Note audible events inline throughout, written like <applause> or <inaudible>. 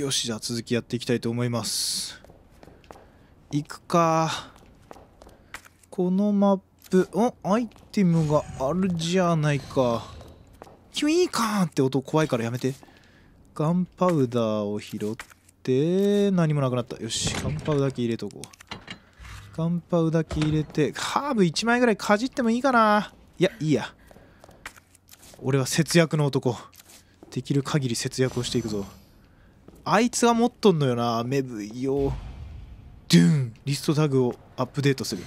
よしじゃあ続きやっていきたいと思います行くかこのマップおアイテムがあるじゃないかキュイーカーンって音怖いからやめてガンパウダーを拾って何もなくなったよしガンパウダーけ入れとこうガンパウダーけ入れてハーブ1枚ぐらいかじってもいいかないやいいや俺は節約の男できる限り節約をしていくぞあいつは持っとんのよなメブイをドゥーンリストタグをアップデートする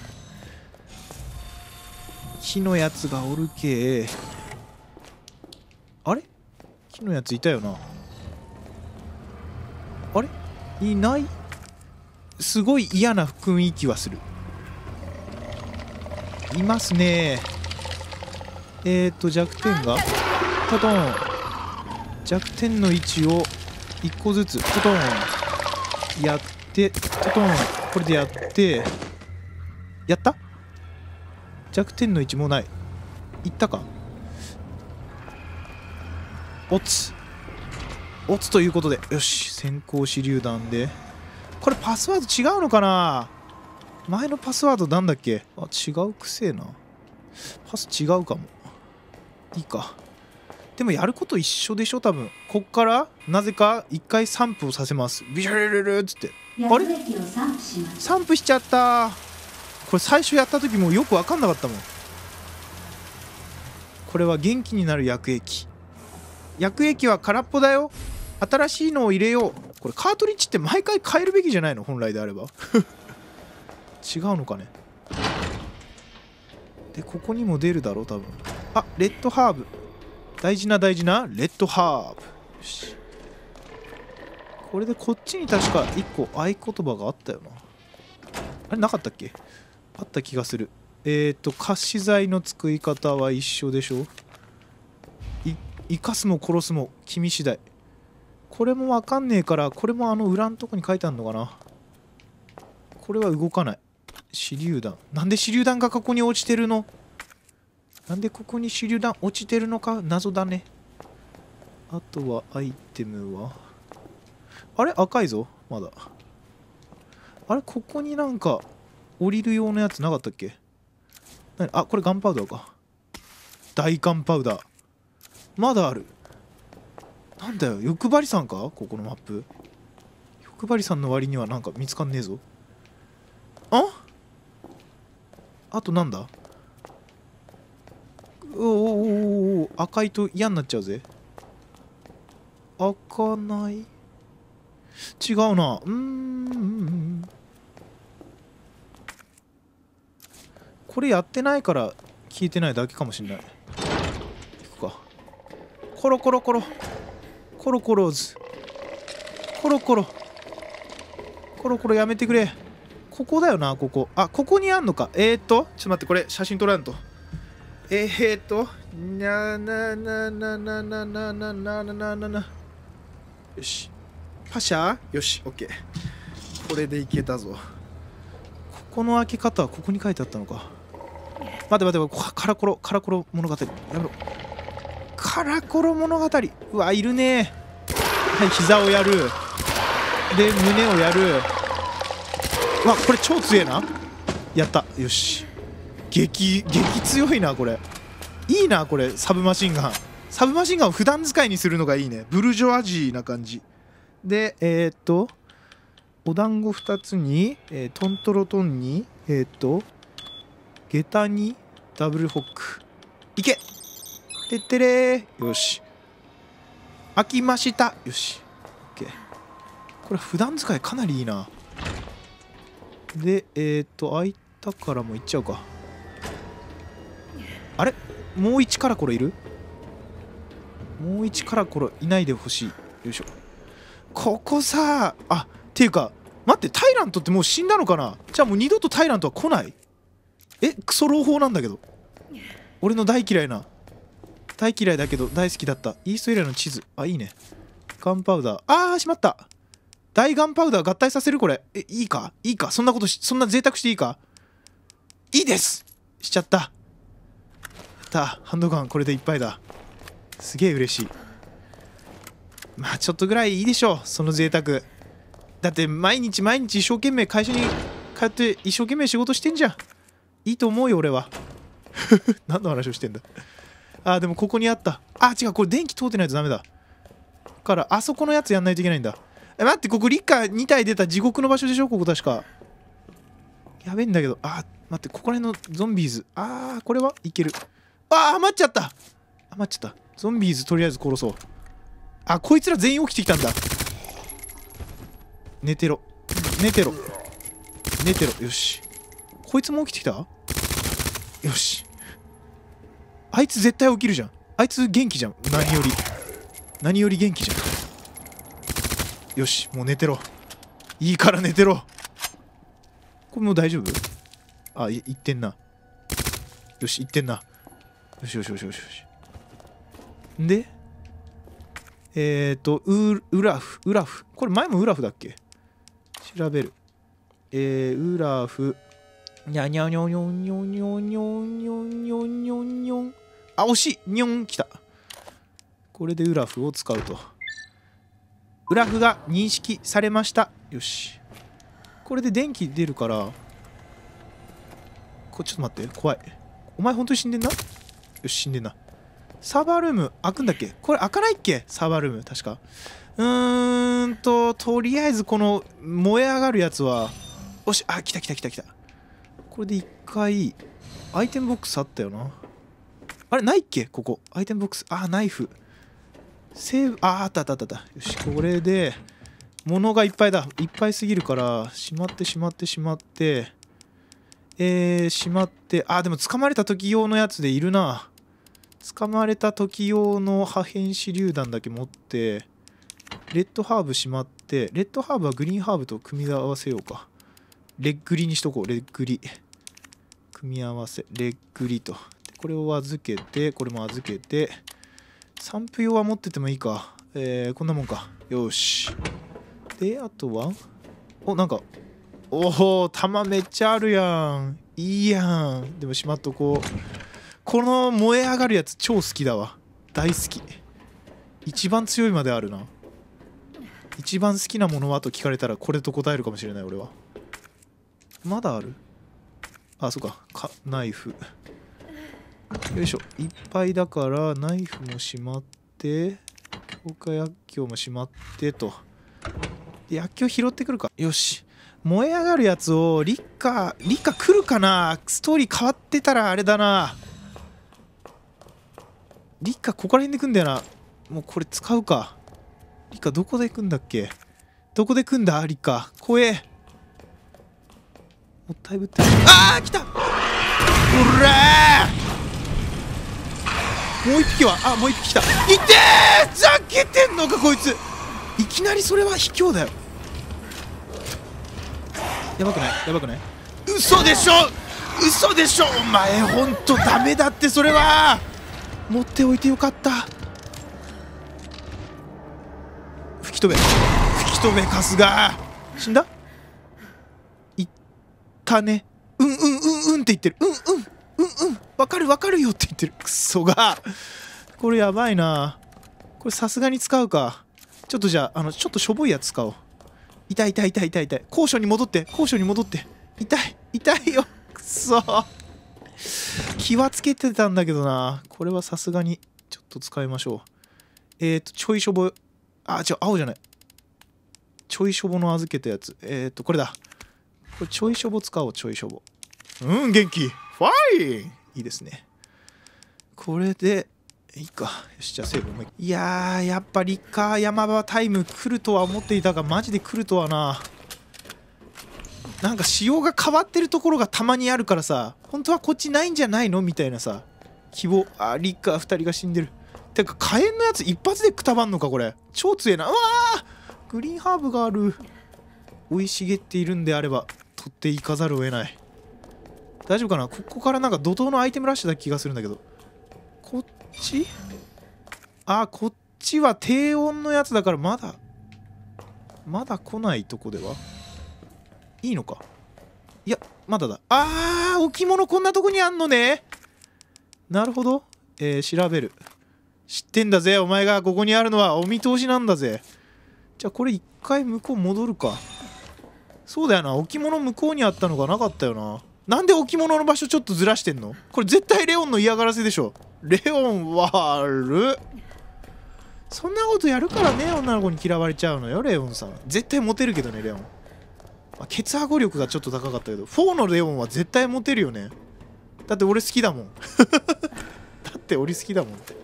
木のやつがおるけあれ木のやついたよなあれいないすごい嫌な雰囲気はするいますねえっ、ー、と弱点がたトん。弱点の位置を1個ずつトトンやってトトンこれでやってやった弱点の位置もないいったか落つ落つということでよし先行手榴弾でこれパスワード違うのかな前のパスワードなんだっけあ違うくせえなパス違うかもいいかでもやること一緒でしょ多分こっからなぜか1回散布をさせますビシャルルルっつってあれ散布しちゃったこれ最初やった時もよく分かんなかったもんこれは元気になる薬液薬液は空っぽだよ新しいのを入れようこれカートリッジって毎回変えるべきじゃないの本来であれば違うのかねでここにも出るだろう多分あレッドハーブ大事な大事なレッドハーブよしこれでこっちに確か1個合言葉があったよなあれなかったっけあった気がするえっ、ー、と貸し剤の作り方は一緒でしょ生かすも殺すも君次第これもわかんねえからこれもあの裏のとこに書いてあるのかなこれは動かない手榴弾なんで手榴弾がここに落ちてるのなんでここに手榴弾落ちてるのか謎だねあとはアイテムはあれ赤いぞまだあれここになんか降りる用のやつなかったっけあこれガンパウダーか大ガンパウダーまだあるなんだよ欲張りさんかここのマップ欲張りさんの割にはなんか見つかんねえぞああとなんだおおおお赤いと嫌になっちゃうぜ開かない違うなうんこれやってないから聞いてないだけかもしんない行くかコロコロコロコロコローズコロコロコロコロやめてくれここだよなここあここにあんのかえー、っとちょっと待ってこれ写真撮らんとえー、っと、ななななななななななななよし。パシャよし、オッケー。これでいけたぞ。ここの開け方はここに書いてあったのか。待て待て待て、カラコロ、カラコロ物語。やめろ。カラコロ物語。うわ、いるねはい、膝をやる。で、胸をやる。わ、これ超強えな。やった。よし。激激強いなこれいいなこれサブマシンガンサブマシンガンを普段使いにするのがいいねブルジョアジーな感じでえー、っとお団子2つに、えー、トントロトンにえー、っと下駄にダブルホックいけてってれよし開きましたよし OK これ普段使いかなりいいなでえっと開いたからもういっちゃうかあれもう1カラコロいるもう1カラコロいないでほしいよいしょここさあっていうか待ってタイラントってもう死んだのかなじゃあもう二度とタイラントは来ないえクソ朗報なんだけど俺の大嫌いな大嫌いだけど大好きだったイーストエリアの地図あいいねガンパウダーあーしまった大ガンパウダー合体させるこれえいいかいいかそんなことそんな贅沢していいかいいですしちゃったったハンドガンこれでいっぱいだすげえ嬉しいまあちょっとぐらいいいでしょうその贅沢だって毎日毎日一生懸命会社に通って一生懸命仕事してんじゃんいいと思うよ俺は <laughs> 何の話をしてんだあーでもここにあったあ違うこれ電気通ってないとダメだからあそこのやつやんないといけないんだえ待ってここリッカー2体出た地獄の場所でしょここ確かやべえんだけどあ待ってここら辺のゾンビーズあーこれはいけるあ余っちゃった余っちゃったゾンビーズとりあえず殺そうあこいつら全員起きてきたんだ寝てろ寝てろ寝てろよしこいつも起きてきたよしあいつ絶対起きるじゃんあいつ元気じゃん何より何より元気じゃんよしもう寝てろいいから寝てろこれもう大丈夫あい行ってんなよし行ってんなよしよしよしよしよし。で、えっ、ー、と、ウラフ、ウラフ。これ前もウラフだっけ調べる。えー、ウラフ。にゃにゃにょにょにょにょにょにょにょにょにょん。あ、惜しいにょん来た。これでウラフを使うと。ウラフが認識されました。よし。これで電気出るから。こ、ちょっと待って。怖い。お前本当に死んでんなよし、死んでんな。サーバールーム開くんだっけこれ開かないっけサーバールーム、確か。うーんと、とりあえずこの燃え上がるやつは、よし、あ、来た来た来た来た。これで一回、アイテムボックスあったよな。あれ、ないっけここ。アイテムボックス。あ、ナイフ。セーブ、あ、あったあったあった。よし、これで、物がいっぱいだ。いっぱいすぎるから、しまってしまってしまって、えー、しまって、あ、でも掴まれた時用のやつでいるな。捕まれた時用の破片手榴弾だけ持ってレッドハーブしまってレッドハーブはグリーンハーブと組み合わせようかレッグリにしとこうレッグリ組み合わせレッグリとこれを預けてこれも預けて散布用は持っててもいいかえー、こんなもんかよしであとはおなんかおお弾めっちゃあるやんいいやんでもしまっとこうこの燃え上がるやつ超好きだわ大好き一番強いまであるな一番好きなものはと聞かれたらこれと答えるかもしれない俺はまだあるあそっかかナイフよいしょいっぱいだからナイフもしまって強化薬莢もしまってと薬莢拾ってくるかよし燃え上がるやつをリッカリッカ来るかなストーリー変わってたらあれだなリカここら辺で行くんだよな。もうこれ使うか。リカどこで行くんだっけどこで行くんだリカ。怖え。もったいぶってああ来たうらもう一匹はあもう一匹来たいてーざけてんのかこいついきなりそれは卑怯だよやばくないやばくない嘘でしょ嘘でしょお前ほんとダメだってそれは持っておいてよかった吹き飛べ吹きべめ春日死んだいったねうんうんうんうんって言ってるうんうんうんうんわかるわかるよって言ってるクソがこれやばいなこれさすがに使うかちょっとじゃああのちょっとしょぼいやつ使おう痛い痛い痛い痛い痛い高所に戻って高所に戻って痛い痛いよくそ気はつけてたんだけどな。これはさすがに、ちょっと使いましょう。えっ、ー、と、ちょいしょぼ、あ、違う、青じゃない。ちょいしょぼの預けたやつ。えっ、ー、と、これだ。これちょいしょぼ使おう、ちょいしょぼ。うん、元気。ファインいいですね。これで、いいか。よし、じゃあセーブもいい。いやー、やっぱリッカー山場タイム来るとは思っていたが、マジで来るとはな。なんか仕様が変わってるところがたまにあるからさ本当はこっちないんじゃないのみたいなさ希望あリッカー2人が死んでるてか火炎のやつ一発でくたばんのかこれ超強えなうわグリーンハーブがある生い茂っているんであれば取っていかざるを得ない大丈夫かなここからなんか怒涛のアイテムラッシュだ気がするんだけどこっちあこっちは低温のやつだからまだまだ来ないとこではいいのかいやまだだあー置物こんなとこにあんのねなるほどえー、調べる知ってんだぜお前がここにあるのはお見通しなんだぜじゃあこれ一回向こう戻るかそうだよな置物向こうにあったのがなかったよななんで置物の場所ちょっとずらしてんのこれ絶対レオンの嫌がらせでしょレオン悪そんなことやるからね女の子に嫌われちゃうのよレオンさん絶対モテるけどねレオンまあ、ケツ力がちょっと高かったけど4のレオンは絶対モテるよねだって俺好きだもん <laughs> だって俺好きだもんって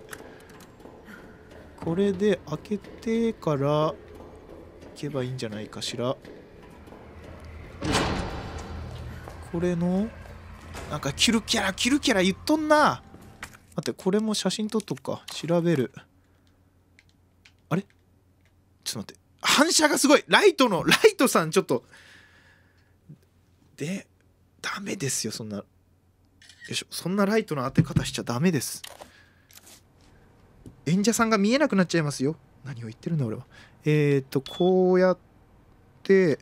これで開けてからいけばいいんじゃないかしらこれのなんかキルキャラキルキャラ言っとんな待ってこれも写真撮っとくか調べるあれちょっと待って反射がすごいライトのライトさんちょっとでダメですよそんなよいしょそんなライトの当て方しちゃダメです演者さんが見えなくなっちゃいますよ何を言ってるんだ俺はえっ、ー、とこうやって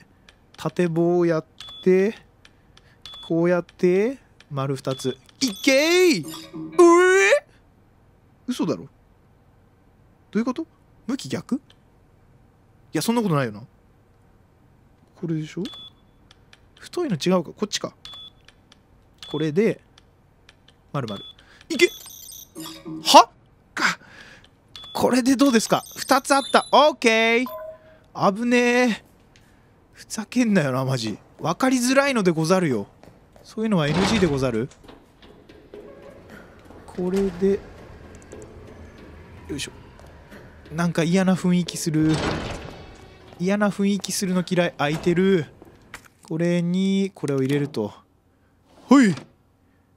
縦棒をやってこうやって丸2ついけいうえ嘘だろどういうこと向き逆いやそんなことないよなこれでしょ太いの違うかこっちかこれで丸々いけはかこれでどうですか2つあったオッケー危ねえふざけんなよなマジ分かりづらいのでござるよそういうのは NG でござるこれでよいしょなんか嫌な雰囲気する嫌な雰囲気するの嫌い空いてるこれにこれを入れるとほい現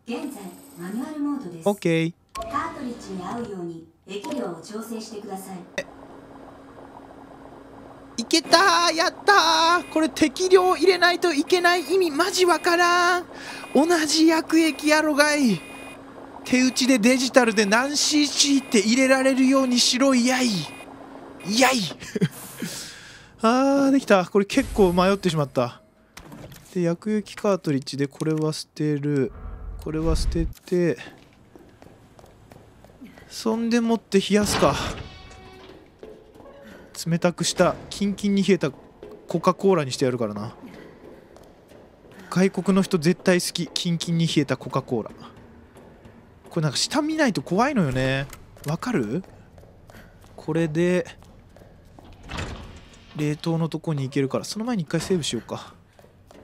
在マニュアルモードです OK カートリッジに合うように液量を調整してくださいいけたやったこれ適量入れないといけない意味マジわからん同じ薬液やろがい手打ちでデジタルで何 cc って入れられるようにしろやいやい <laughs> あーできたこれ結構迷ってしまったで薬液カートリッジでこれは捨てるこれは捨ててそんでもって冷やすか冷たくしたキンキンに冷えたコカ・コーラにしてやるからな外国の人絶対好きキンキンに冷えたコカ・コーラこれなんか下見ないと怖いのよねわかるこれで冷凍のとこに行けるからその前に一回セーブしようか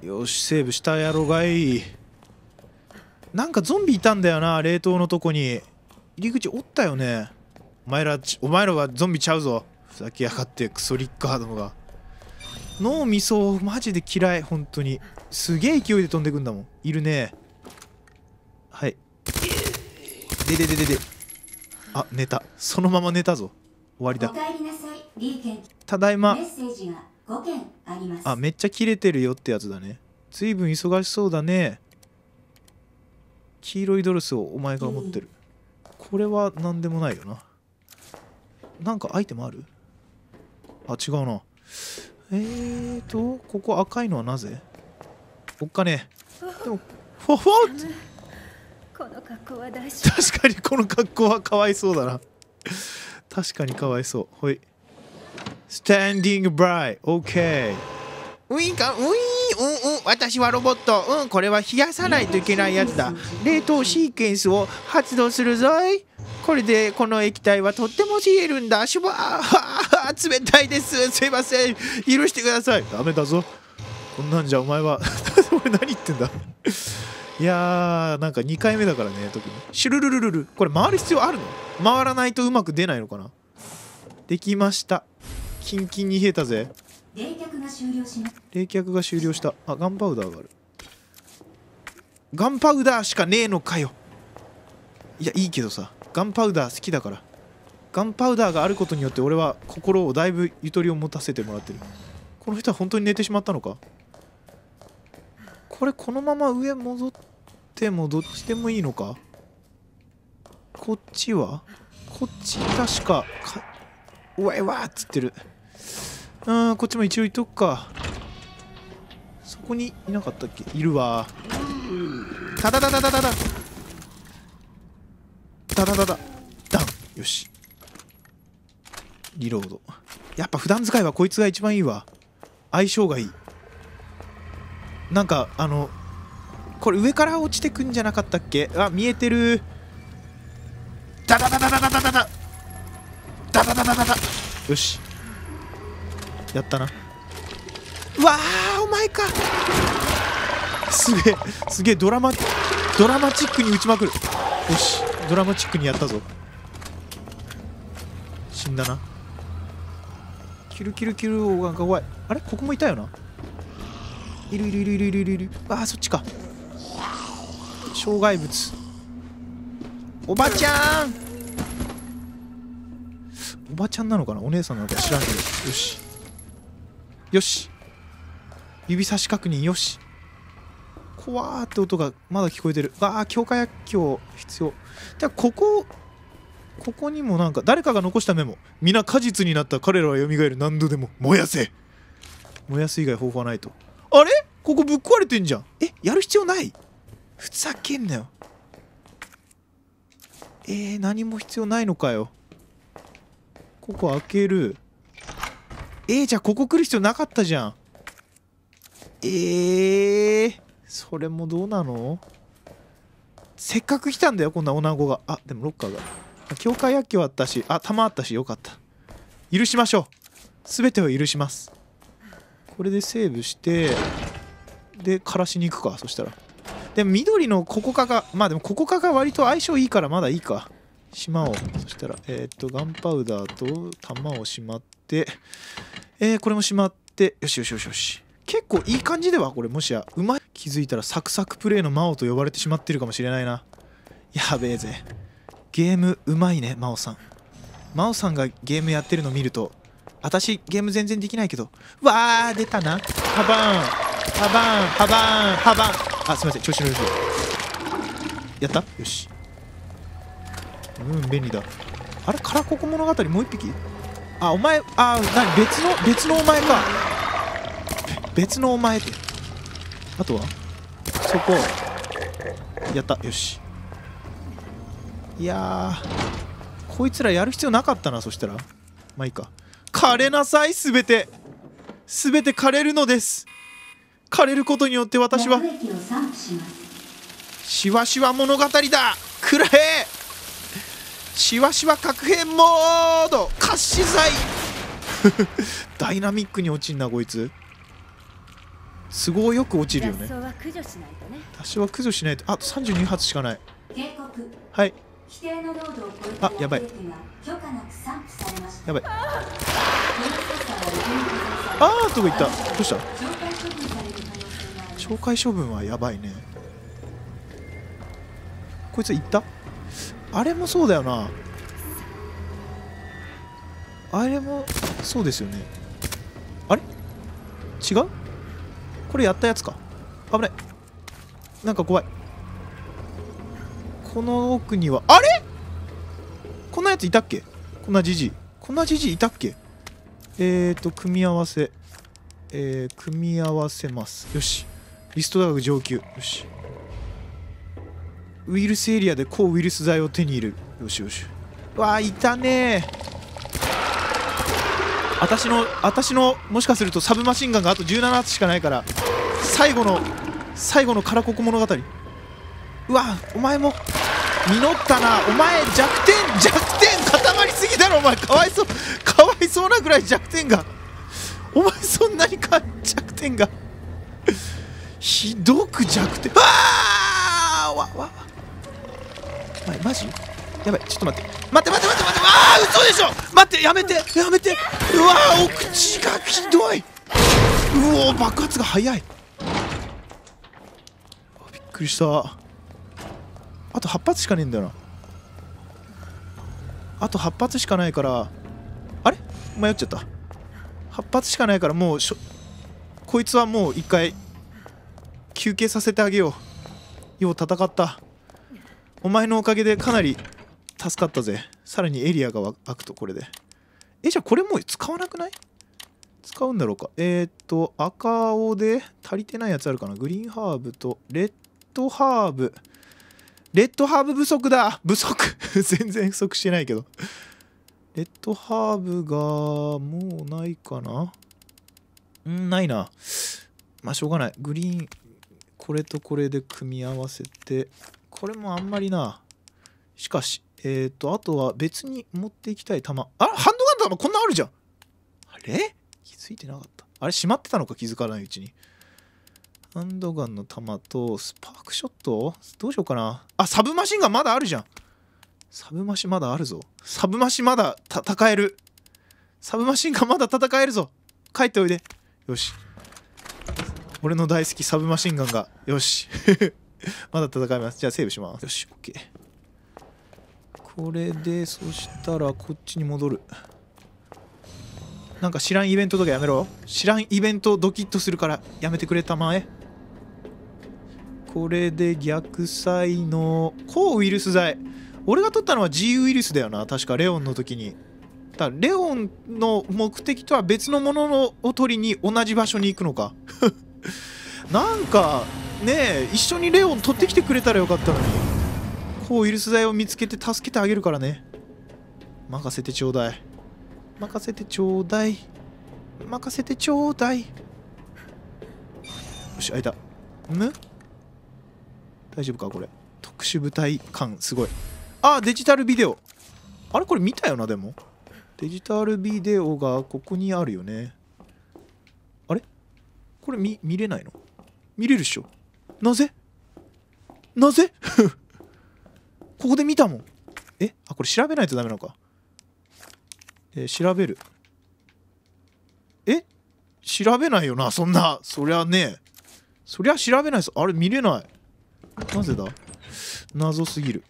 よしセーブしたやろがいいなんかゾンビいたんだよな冷凍のとこに入り口おったよねお前らお前らはゾンビちゃうぞふざけやがってクソリッカーどもが脳みそマジで嫌い本当にすげえ勢いで飛んでくんだもんいるねはいででででであ寝たそのまま寝たぞ終わりだただいま5件ありますあめっちゃ切れてるよってやつだねずいぶん忙しそうだね黄色いドレスをお前が持ってる、これは何でもないよななんかアイテムあるあ違うなえーとここ赤いのはなぜおっかねでもフォフォッ確かにこの格好はかわいそうだな確かにかわいそうほい Standing by. OK. ウィンカン、ウィーン、うんうん、私はロボット。うん、これは冷やさないといけないやつだ。冷凍シーケンスを発動するぞい。これでこの液体はとっても冷えるんだ。しばー、冷たいです。すいません。許してください。ダメだぞ。こんなんじゃお前は俺 <laughs> 何言ってんだいやー、なんか2回目だからね、特に。シュルルルルル。これ回る必要あるの回らないとうまく出ないのかなできました。キンキンに冷えたぜ冷却が終了し冷却が終了したあガンパウダーがあるガンパウダーしかねえのかよいやいいけどさガンパウダー好きだからガンパウダーがあることによって俺は心をだいぶゆとりを持たせてもらってるこの人は本当に寝てしまったのかこれこのまま上戻ってもどっちでもいいのかこっちはこっち確かかうわいわーっつってるうんこっちも一応いとくかそこにいなかったっけいるわタだだだだだ。だだだだ。だダンよしリロードやっぱ普段使いはこいつが一番いいわ相性がいいなんかあのこれ上から落ちてくんじゃなかったっけあ見えてるダダダダダダダダダダダダダダよしやったなうわーお前かすげえすげえドラマドラマチックに打ちまくるよしドラマチックにやったぞ死んだなキルキルキルおが怖いあれここもいたよないるいるいるいるいるいるいるあーそっちか障害物おばちゃんおばちゃんなのかなお姉さんなのか知らんけどよしよし指差し確認よしこわーって音がまだ聞こえてるわあ強化薬莢必要じゃあここここにもなんか誰かが残したメモ皆果実になった彼らは蘇る何度でも燃やせ燃やす以外方法はないとあれここぶっ壊れてんじゃんえやる必要ないふざけんなよえー、何も必要ないのかよここ開けるえー、じゃあここ来る必要なかったじゃん。えー、それもどうなのせっかく来たんだよ、こんな女子が。あ、でもロッカーが。教会薬莢あったし、あ、弾あったし、よかった。許しましょう。すべてを許します。これでセーブして、で、枯らしに行くか、そしたら。でも緑のここかが、まあでもここかが割と相性いいからまだいいか。島をそしたらえっ、とガンパウダーと弾をしまってえー、これもしまってよしよしよしよし結構いい感じではこれもしやうまい気づいたらサクサクプレイの魔王と呼ばれてしまってるかもしれないなやべえぜゲームうまいね真央さん真央さんがゲームやってるの見ると私ゲーム全然できないけどわあ出たなハバーンハバーンハバーンハバーンあすいません調子乗りょうやったよしうん便利だあれカラココ物語もう1匹あお前あ何別の別のお前か別のお前ってあとはそこやったよしいやこいつらやる必要なかったなそしたらまあいいか枯れなさいすべてすべて枯れるのです枯れることによって私はしわしわ物語だ暗らしわしわ核変モード活死剤 <laughs> ダイナミックに落ちんなこいつ都合よく落ちるよね多少は駆除しないとあと32発しかないはいあやばいやばいあーどこ行ったどうした懲戒処分はやばいねこいつ行ったあれもそうだよなあれもそうですよねあれ違うこれやったやつか危ないなんか怖いこの奥にはあれこんなやついたっけこんなじじいこんなじじいいたっけえっ、ー、と組み合わせえー、組み合わせますよしリストダーク上級よしウイルスエリアで抗ウイルス剤を手に入れるよしよしわあいたね私の私のもしかするとサブマシンガンがあと17発しかないから最後の最後のカラココ物語うわお前も実ったなお前弱点弱点固まりすぎだろお前かわいそうかわいそうなぐらい弱点がお前そんなにか弱点がひどく弱点ああわわばいマジやばいちょっと待って待って待って待って待ってあー嘘でしょ待ってやめてやめてうわーお口がひどいうお爆発が早いびっくりしたあと8発しかねえんだよなあと8発しかないからあれ迷っちゃった8発しかないからもうしょこいつはもう一回休憩させてあげようよう戦ったお前のおかげでかなり助かったぜ。さらにエリアが開くとこれで。え、じゃあこれもう使わなくない使うんだろうか。えー、っと、赤青で足りてないやつあるかな。グリーンハーブとレッドハーブ。レッドハーブ不足だ不足 <laughs> 全然不足してないけどレッドハーブがもうないかなんないな。まあしょうがない。グリーン、これとこれで組み合わせて、これもあんまりな。しかし、えっ、ー、と、あとは別に持っていきたい弾。あハンドガンの弾こんなあるじゃんあれ気づいてなかった。あれ閉まってたのか気づかないうちに。ハンドガンの弾と、スパークショットどうしようかな。あ、サブマシンガンまだあるじゃん。サブマシまだあるぞ。サブマシまだ戦える。サブマシンガンまだ戦えるぞ。帰っておいで。よし。俺の大好きサブマシンガンが。よし。<laughs> まだ戦いますじゃあセーブしますよし OK これでそしたらこっちに戻るなんか知らんイベントとかやめろ知らんイベントドキッとするからやめてくれたまえこれで逆サイの抗ウイルス剤俺が取ったのは G ウイルスだよな確かレオンの時にだレオンの目的とは別のものを取りに同じ場所に行くのか <laughs> なんかね一緒にレオン取ってきてくれたらよかったのに抗ウイルス剤を見つけて助けてあげるからね任せてちょうだい任せてちょうだい任せてちょうだいよし開いたむ大丈夫かこれ特殊部隊感すごいあデジタルビデオあれこれ見たよなでもデジタルビデオがここにあるよねあれこれ見見れないの見れるっしょなぜなぜ <laughs> ここで見たもん。えあ、これ調べないとダメなのか。えー、調べる。え調べないよな、そんな。そりゃね。そりゃ調べないです。あれ、見れない。なぜだ謎すぎる。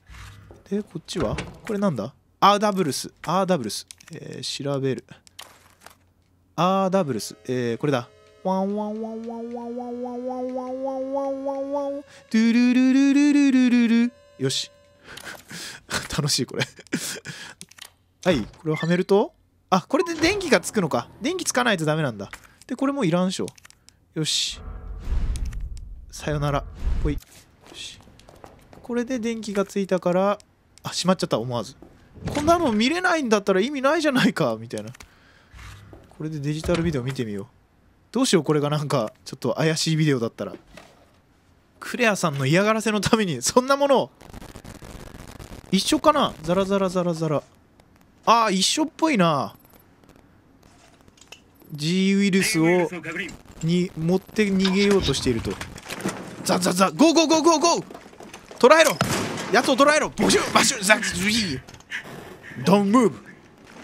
で、こっちはこれなんだアーダブルス。アーダブルス。えー、調べる。アーダブルス。えー、これだ。ワンワンワンワンワンワンワンワンワンワンワンワンワンドゥルルルルルルルルよし楽しいこれはいこれをはめるとあこれで電気がつくのか電気つかないとダメなんだでこれもいらんしょよしさよならほいよしこれで電気がついたからあ閉まっちゃった思わずこんなの見れないんだったら意味ないじゃないかみたいなこれでデジタルビデオ見てみようどうしようこれがなんかちょっと怪しいビデオだったらクレアさんの嫌がらせのためにそんなものを一緒かなザラザラザラザラあ一緒っぽいな G ウイルスをに持って逃げようとしているとザザザゴーゴーゴーゴーゴー捕らえろやつを捕らえろボシュバシュザズイドンムーブ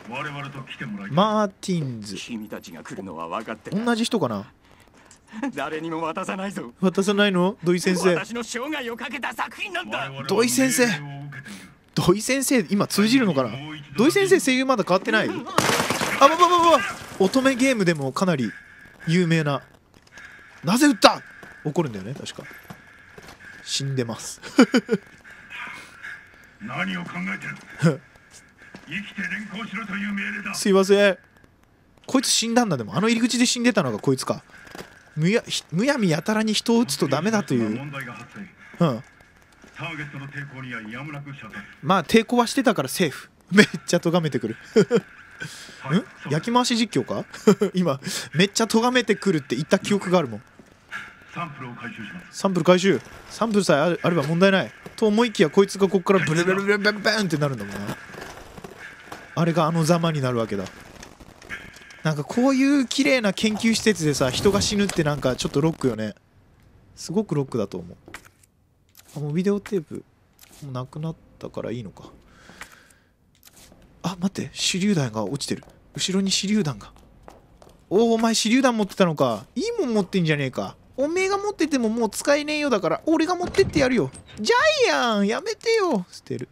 我々と来てもらいマーティンズ君たちが来るのは分かって同じ人かな誰にも渡さないぞ渡さないの土井先生私の生涯をかけた作品なんだ土井先生土井先生今通じるのかな土井先生声優まだ変わってないあばばばば乙女ゲームでもかなり有名ななぜ撃った怒るんだよね確か死んでます何を考えてる <laughs> すいませんこいつ死んだんだでもあの入り口で死んでたのがこいつかむやむやみやたらに人を撃つとダメだという、うん、まあ抵抗はしてたからセーフ <laughs> めっちゃ咎めてくるん焼き回し実況か <laughs> 今めっちゃ咎めてくるって言った記憶があるもんサンプルを回収しますサンプル回収サンプルさえあれば問題ないと思いきやこいつがここからブルブルブルブルブンってなるんだもんなあれがあのざまになるわけだなんかこういう綺麗な研究施設でさ人が死ぬってなんかちょっとロックよねすごくロックだと思うあもうビデオテープもうなくなったからいいのかあ待って手榴弾が落ちてる後ろに手榴弾がおおお前手榴弾持ってたのかいいもん持ってんじゃねえかおめえが持っててももう使えねえよだから俺が持ってってやるよジャイアンやめてよ捨てる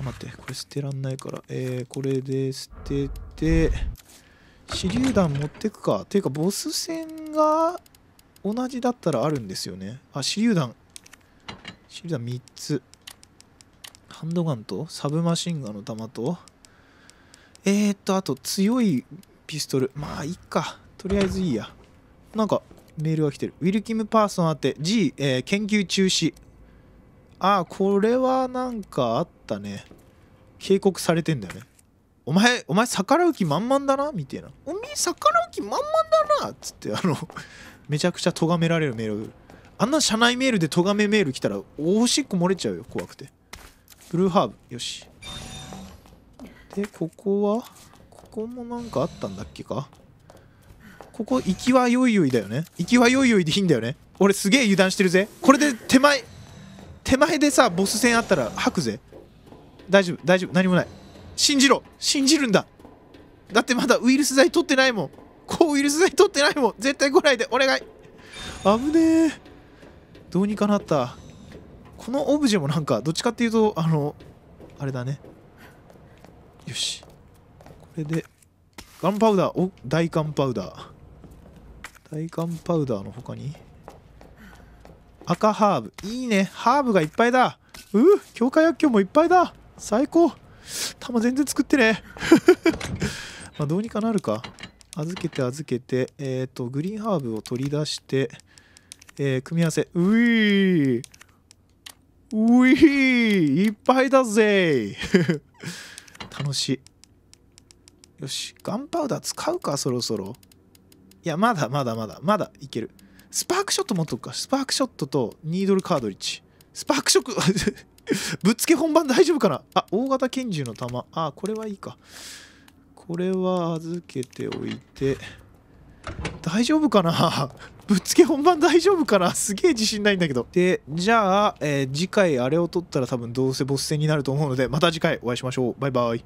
あ待ってこれ捨てらんないからえー、これで捨てて手榴弾持ってくかていうかボス戦が同じだったらあるんですよねあ手榴弾手榴弾3つハンドガンとサブマシンガンの弾とえー、っとあと強いピストルまあいっかとりあえずいいやなんかメールが来てるウィルキム・パーソン宛て G、えー、研究中止あこれはなんかあったね警告されてんだよねお前お前逆らう気満々だなみたいなおめえ逆らう気満々だなっつってあのめちゃくちゃ咎められるメールあんな社内メールで咎めメール来たらおしっこ漏れちゃうよ怖くてブルーハーブよしでここはここもなんかあったんだっけかここ行きはよいよいだよね行きはよいよいでいいんだよね俺すげえ油断してるぜこれで手前手前でさボス戦あったら吐くぜ大丈夫大丈夫何もない信じろ信じるんだだってまだウイルス剤取ってないもん抗ウイルス剤取ってないもん絶対来ないでお願い危ねえどうにかなったこのオブジェもなんかどっちかっていうとあのあれだねよしこれでガンパウダーお大缶パウダー大缶パウダーの他に赤ハーブいいねハーブがいっぱいだうう強化薬莢もいっぱいだ最高玉全然作ってね <laughs> まあどうにかなるか預けて預けてえっ、ー、とグリーンハーブを取り出してえー、組み合わせういういいっぱいだぜ <laughs> 楽しいよしガンパウダー使うかそろそろいやまだまだまだまだいけるスパークショット持っとくか。スパークショットとニードルカードリッジ。スパークショット <laughs> ぶっつけ本番大丈夫かなあ、大型拳銃の弾。あ、これはいいか。これは預けておいて。大丈夫かな <laughs> ぶっつけ本番大丈夫かなすげえ自信ないんだけど。で、じゃあ、えー、次回あれを撮ったら多分どうせボス戦になると思うので、また次回お会いしましょう。バイバイ。